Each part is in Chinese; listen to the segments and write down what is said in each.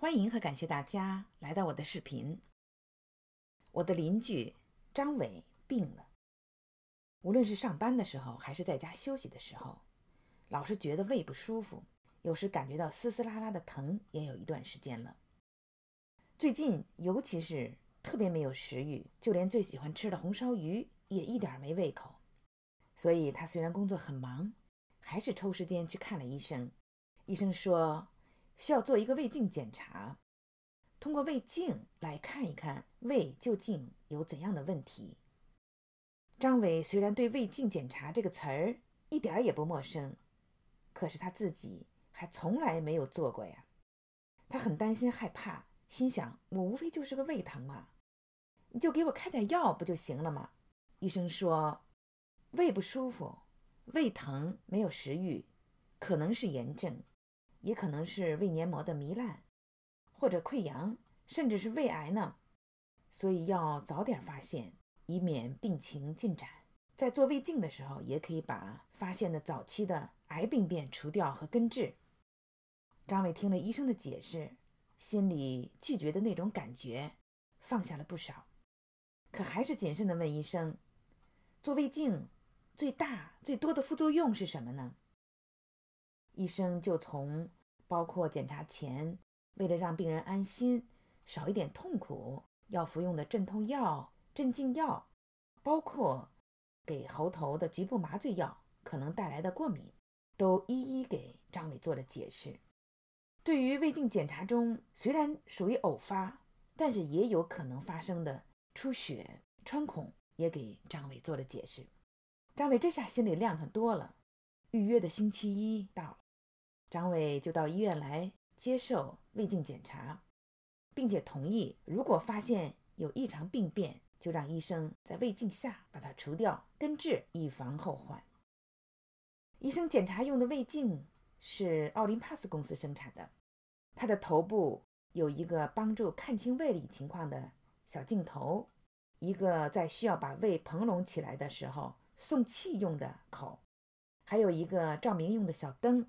欢迎和感谢大家来到我的视频。我的邻居张伟病了，无论是上班的时候还是在家休息的时候，老是觉得胃不舒服，有时感觉到丝丝拉拉的疼，也有一段时间了。最近尤其是特别没有食欲，就连最喜欢吃的红烧鱼也一点没胃口。所以他虽然工作很忙，还是抽时间去看了医生。医生说。需要做一个胃镜检查，通过胃镜来看一看胃究竟有怎样的问题。张伟虽然对胃镜检查这个词儿一点儿也不陌生，可是他自己还从来没有做过呀。他很担心害怕，心想：我无非就是个胃疼嘛，你就给我开点药不就行了吗？医生说：胃不舒服，胃疼，没有食欲，可能是炎症。也可能是胃黏膜的糜烂或者溃疡，甚至是胃癌呢，所以要早点发现，以免病情进展。在做胃镜的时候，也可以把发现的早期的癌病变除掉和根治。张伟听了医生的解释，心里拒绝的那种感觉放下了不少，可还是谨慎地问医生：“做胃镜最大最多的副作用是什么呢？”医生就从包括检查前，为了让病人安心，少一点痛苦，要服用的镇痛药、镇静药，包括给喉头的局部麻醉药可能带来的过敏，都一一给张伟做了解释。对于胃镜检查中虽然属于偶发，但是也有可能发生的出血、穿孔，也给张伟做了解释。张伟这下心里亮堂多了。预约的星期一到了。张伟就到医院来接受胃镜检查，并且同意，如果发现有异常病变，就让医生在胃镜下把它除掉、根治，以防后患。医生检查用的胃镜是奥林帕斯公司生产的，它的头部有一个帮助看清胃里情况的小镜头，一个在需要把胃膨隆起来的时候送气用的口，还有一个照明用的小灯。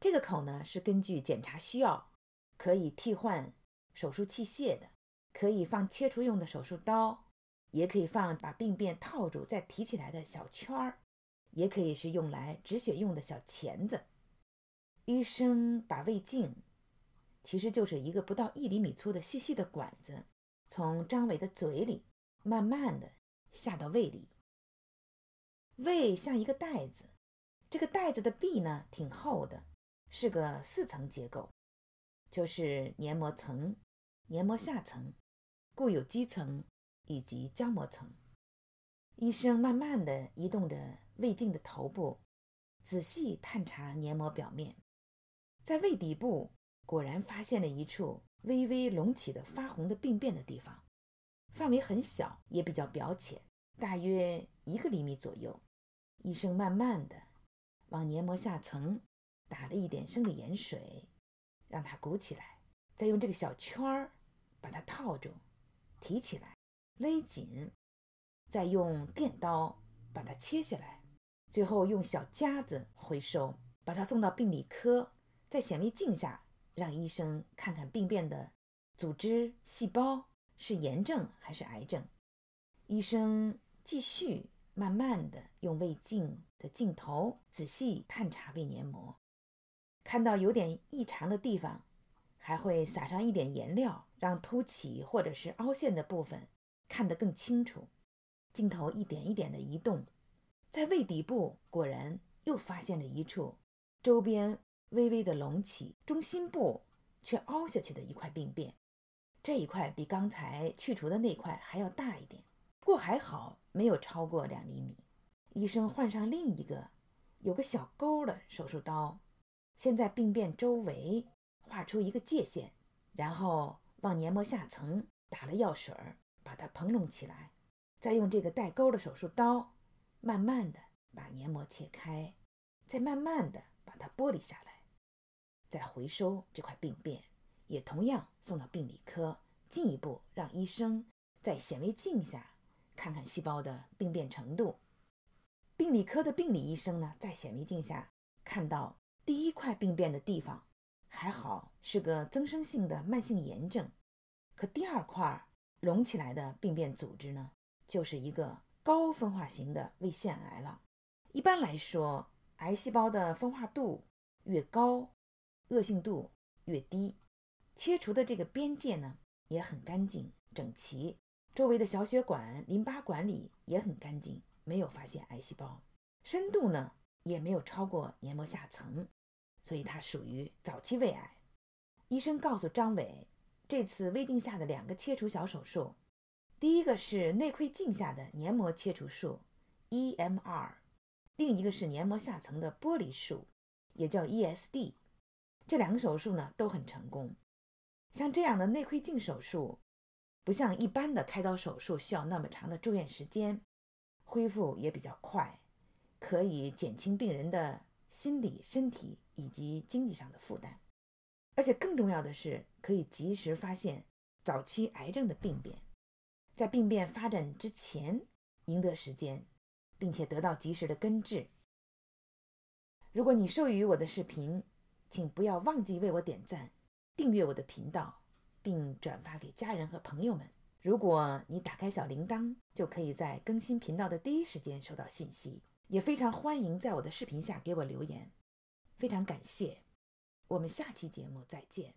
这个口呢是根据检查需要，可以替换手术器械的，可以放切除用的手术刀，也可以放把病变套住再提起来的小圈儿，也可以是用来止血用的小钳子。医生把胃镜，其实就是一个不到一厘米粗的细细的管子，从张伟的嘴里慢慢的下到胃里。胃像一个袋子，这个袋子的壁呢挺厚的。是个四层结构，就是黏膜层、黏膜下层、固有肌层以及浆膜层。医生慢慢的移动着胃镜的头部，仔细探查黏膜表面，在胃底部果然发现了一处微微隆起的发红的病变的地方，范围很小，也比较表浅，大约一个厘米左右。医生慢慢的往黏膜下层。打了一点生理盐水，让它鼓起来，再用这个小圈儿把它套住，提起来，勒紧，再用电刀把它切下来，最后用小夹子回收，把它送到病理科，在显微镜下让医生看看病变的组织细胞是炎症还是癌症。医生继续慢慢的用胃镜的镜头仔细探查胃黏膜。看到有点异常的地方，还会撒上一点颜料，让凸起或者是凹陷的部分看得更清楚。镜头一点一点地移动，在胃底部果然又发现了一处，周边微微的隆起，中心部却凹下去的一块病变。这一块比刚才去除的那块还要大一点，不过还好没有超过两厘米。医生换上另一个有个小钩的手术刀。先在病变周围画出一个界限，然后往黏膜下层打了药水儿，把它膨隆起来，再用这个带钩的手术刀，慢慢的把黏膜切开，再慢慢的把它剥离下来，再回收这块病变，也同样送到病理科，进一步让医生在显微镜下看看细胞的病变程度。病理科的病理医生呢，在显微镜下看到。第一块病变的地方还好，是个增生性的慢性炎症，可第二块隆起来的病变组织呢，就是一个高分化型的胃腺癌了。一般来说，癌细胞的分化度越高，恶性度越低，切除的这个边界呢也很干净整齐，周围的小血管、淋巴管理也很干净，没有发现癌细胞，深度呢也没有超过黏膜下层。所以它属于早期胃癌。医生告诉张伟，这次胃镜下的两个切除小手术，第一个是内窥镜下的黏膜切除术 （EMR），另一个是黏膜下层的剥离术，也叫 ESD。这两个手术呢都很成功。像这样的内窥镜手术，不像一般的开刀手术需要那么长的住院时间，恢复也比较快，可以减轻病人的。心理、身体以及经济上的负担，而且更重要的是，可以及时发现早期癌症的病变，在病变发展之前赢得时间，并且得到及时的根治。如果你授予我的视频，请不要忘记为我点赞、订阅我的频道，并转发给家人和朋友们。如果你打开小铃铛，就可以在更新频道的第一时间收到信息。也非常欢迎在我的视频下给我留言，非常感谢，我们下期节目再见。